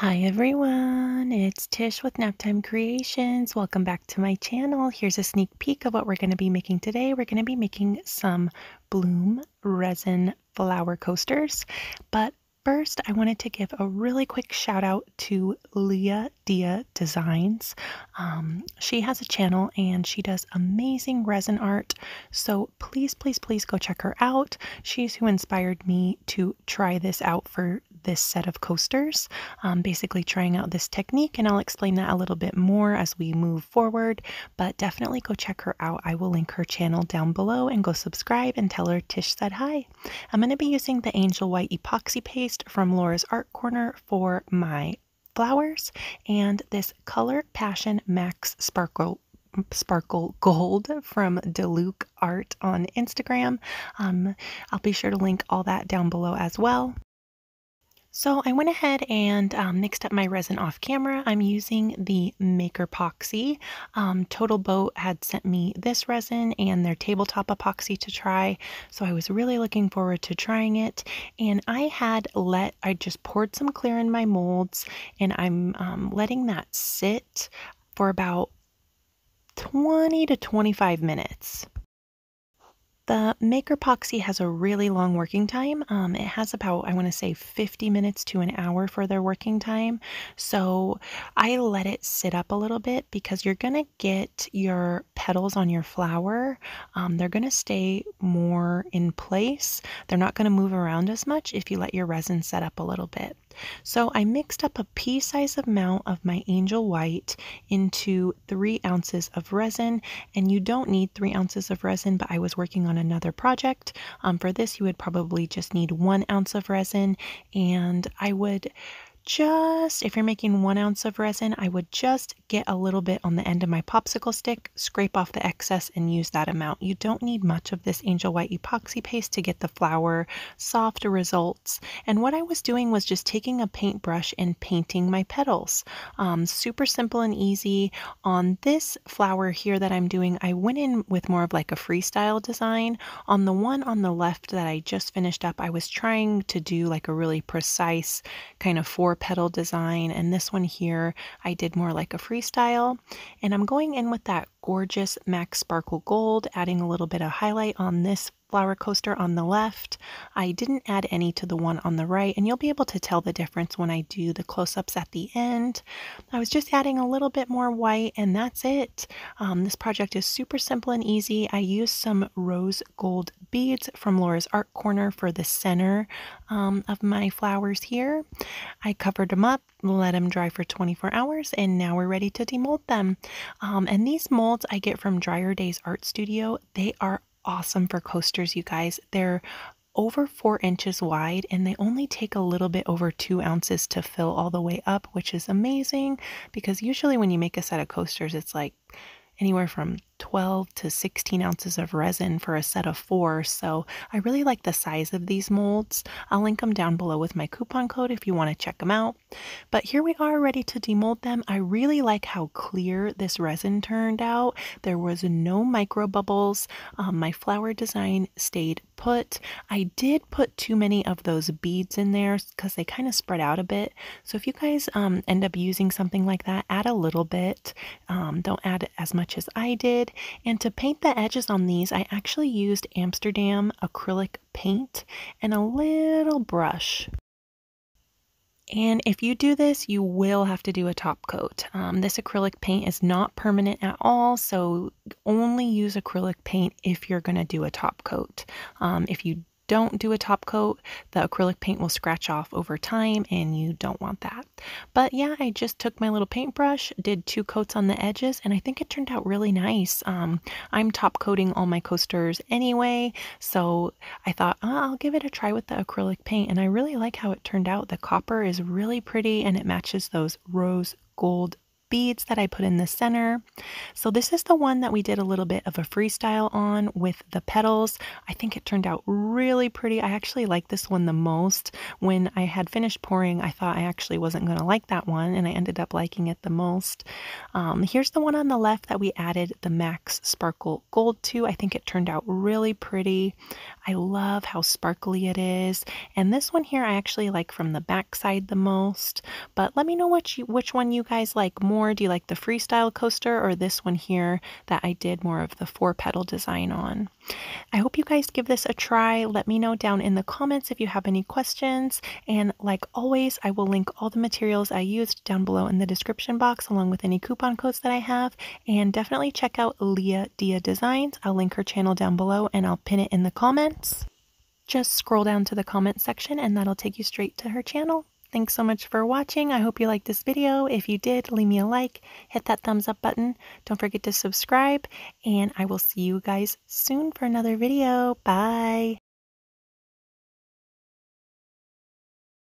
Hi everyone, it's Tish with Naptime Creations. Welcome back to my channel. Here's a sneak peek of what we're going to be making today. We're going to be making some bloom resin flower coasters, but First, I wanted to give a really quick shout out to Leah Dia Designs. Um, she has a channel and she does amazing resin art. So please, please, please go check her out. She's who inspired me to try this out for this set of coasters, um, basically trying out this technique, and I'll explain that a little bit more as we move forward. But definitely go check her out. I will link her channel down below and go subscribe and tell her Tish said hi. I'm going to be using the Angel White Epoxy Paste from Laura's Art Corner for my flowers and this Color Passion Max Sparkle sparkle gold from Deluke Art on Instagram. Um, I'll be sure to link all that down below as well. So I went ahead and um, mixed up my resin off camera. I'm using the Maker Epoxy. Um, Total Boat had sent me this resin and their tabletop epoxy to try. So I was really looking forward to trying it. And I had let, I just poured some clear in my molds and I'm um, letting that sit for about 20 to 25 minutes. The Maker epoxy has a really long working time. Um, it has about, I want to say, 50 minutes to an hour for their working time. So I let it sit up a little bit because you're going to get your petals on your flower. Um, they're going to stay more in place. They're not going to move around as much if you let your resin set up a little bit. So I mixed up a pea sized amount of my angel white into three ounces of resin. And you don't need three ounces of resin, but I was working on another project. Um, for this, you would probably just need one ounce of resin. And I would just, if you're making one ounce of resin, I would just get a little bit on the end of my popsicle stick, scrape off the excess, and use that amount. You don't need much of this Angel White epoxy paste to get the flower soft results. And what I was doing was just taking a paintbrush and painting my petals. Um, super simple and easy. On this flower here that I'm doing, I went in with more of like a freestyle design. On the one on the left that I just finished up, I was trying to do like a really precise kind of four petal design and this one here I did more like a freestyle and I'm going in with that gorgeous MAC Sparkle Gold adding a little bit of highlight on this flower coaster on the left. I didn't add any to the one on the right, and you'll be able to tell the difference when I do the close-ups at the end. I was just adding a little bit more white, and that's it. Um, this project is super simple and easy. I used some rose gold beads from Laura's Art Corner for the center um, of my flowers here. I covered them up, let them dry for 24 hours, and now we're ready to demold them. Um, and these molds I get from Dryer Days Art Studio. They are awesome for coasters, you guys. They're over four inches wide and they only take a little bit over two ounces to fill all the way up, which is amazing because usually when you make a set of coasters, it's like anywhere from 12 to 16 ounces of resin for a set of four. So I really like the size of these molds. I'll link them down below with my coupon code if you want to check them out. But here we are ready to demold them. I really like how clear this resin turned out. There was no micro bubbles. Um, my flower design stayed put. I did put too many of those beads in there because they kind of spread out a bit. So if you guys um, end up using something like that, add a little bit. Um, don't add as much as I did. And to paint the edges on these, I actually used Amsterdam acrylic paint and a little brush. And if you do this, you will have to do a top coat. Um, this acrylic paint is not permanent at all, so only use acrylic paint if you're going to do a top coat. Um, if you don't do a top coat, the acrylic paint will scratch off over time and you don't want that. But yeah, I just took my little paintbrush, did two coats on the edges, and I think it turned out really nice. Um, I'm top coating all my coasters anyway, so I thought oh, I'll give it a try with the acrylic paint, and I really like how it turned out. The copper is really pretty and it matches those rose gold beads that I put in the center. So this is the one that we did a little bit of a freestyle on with the petals. I think it turned out really pretty. I actually like this one the most. When I had finished pouring, I thought I actually wasn't going to like that one and I ended up liking it the most. Um, here's the one on the left that we added the Max Sparkle Gold to. I think it turned out really pretty. I love how sparkly it is. And this one here I actually like from the back side the most. But let me know what you, which one you guys like more more? Do you like the freestyle coaster or this one here that I did more of the four petal design on? I hope you guys give this a try. Let me know down in the comments if you have any questions. And like always, I will link all the materials I used down below in the description box along with any coupon codes that I have. And definitely check out Leah Dia Designs. I'll link her channel down below and I'll pin it in the comments. Just scroll down to the comment section and that'll take you straight to her channel. Thanks so much for watching. I hope you liked this video. If you did, leave me a like, hit that thumbs up button. Don't forget to subscribe, and I will see you guys soon for another video. Bye!